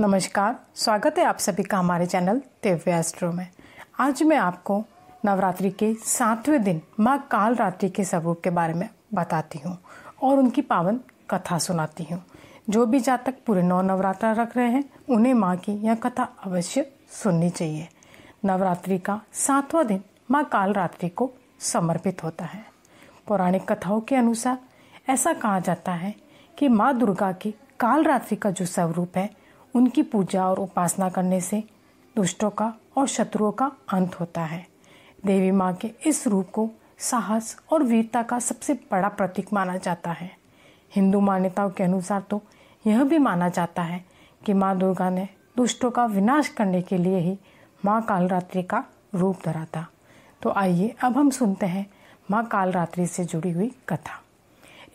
नमस्कार स्वागत है आप सभी का हमारे चैनल दिव्य एस्ट्रो में आज मैं आपको नवरात्रि के सातवें दिन माँ काल रात्रि के स्वरूप के बारे में बताती हूँ और उनकी पावन कथा सुनाती हूँ जो भी जातक पूरे नौ नवरात्र रख रहे हैं उन्हें माँ की यह कथा अवश्य सुननी चाहिए नवरात्रि का सातवां दिन माँ काल रात्रि को समर्पित होता है पौराणिक कथाओं के अनुसार ऐसा कहा जाता है कि माँ दुर्गा के कालरात्रि का जो स्वरूप है उनकी पूजा और उपासना करने से दुष्टों का और शत्रुओं का अंत होता है देवी माँ के इस रूप को साहस और वीरता का सबसे बड़ा प्रतीक माना जाता है हिंदू मान्यताओं के अनुसार तो यह भी माना जाता है कि माँ दुर्गा ने दुष्टों का विनाश करने के लिए ही माँ कालरात्रि का रूप धरा था तो आइए अब हम सुनते हैं माँ कालरात्रि से जुड़ी हुई कथा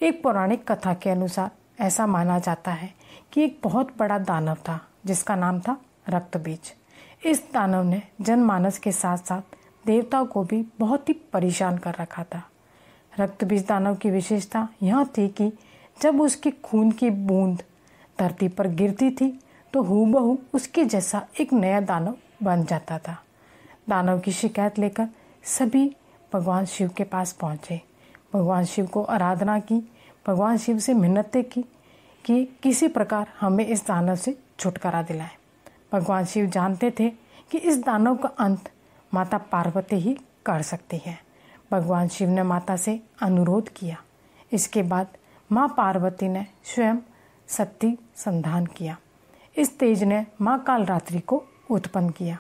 एक पौराणिक कथा के अनुसार ऐसा माना जाता है कि एक बहुत बड़ा दानव था जिसका नाम था रक्तबीज इस दानव ने जनमानस के साथ साथ देवताओं को भी बहुत ही परेशान कर रखा था रक्तबीज दानव की विशेषता यह थी कि जब उसके खून की बूंद धरती पर गिरती थी तो बहू उसके जैसा एक नया दानव बन जाता था दानव की शिकायत लेकर सभी भगवान शिव के पास पहुँचे भगवान शिव को आराधना की भगवान शिव से मिन्नतें की कि किसी प्रकार हमें इस दानव से छुटकारा दिलाए भगवान शिव जानते थे कि इस दानव का अंत माता पार्वती ही कर सकती है भगवान शिव ने माता से अनुरोध किया इसके बाद माँ पार्वती ने स्वयं शक्ति संधान किया इस तेज ने माँ कालरात्रि को उत्पन्न किया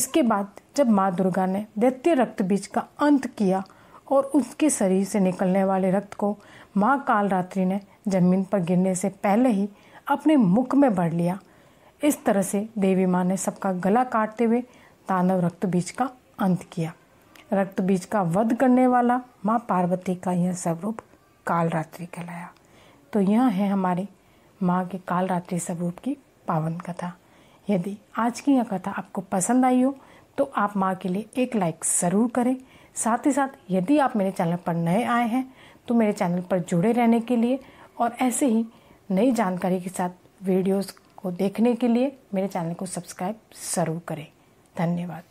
इसके बाद जब माँ दुर्गा ने दैत्य रक्त बीज का अंत किया और उसके शरीर से निकलने वाले रक्त को माँ कालरात्रि ने जमीन पर गिरने से पहले ही अपने मुख में भर लिया इस तरह से देवी माँ ने सबका गला काटते हुए तांडव रक्त बीज का अंत किया रक्त बीज का वध करने वाला माँ पार्वती का यह स्वरूप कालरात्रि कहलाया तो यह है हमारी माँ के कालरात्रि स्वरूप की पावन कथा यदि आज की यह कथा आपको पसंद आई हो तो आप माँ के लिए एक लाइक ज़रूर करें साथ ही साथ यदि आप मेरे चैनल पर नए आए हैं तो मेरे चैनल पर जुड़े रहने के लिए और ऐसे ही नई जानकारी के साथ वीडियोस को देखने के लिए मेरे चैनल को सब्सक्राइब ज़रूर करें धन्यवाद